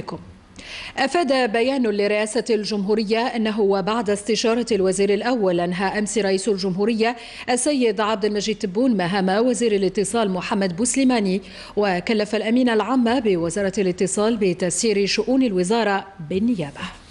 بكم أفاد بيان لرئاسة الجمهورية أنه وبعد استشارة الوزير الأول أنهى أمس رئيس الجمهورية السيد عبد المجيد تبون مهام وزير الاتصال محمد بوسليماني وكلف الأمين العام بوزارة الاتصال بتسيير شؤون الوزارة بالنيابة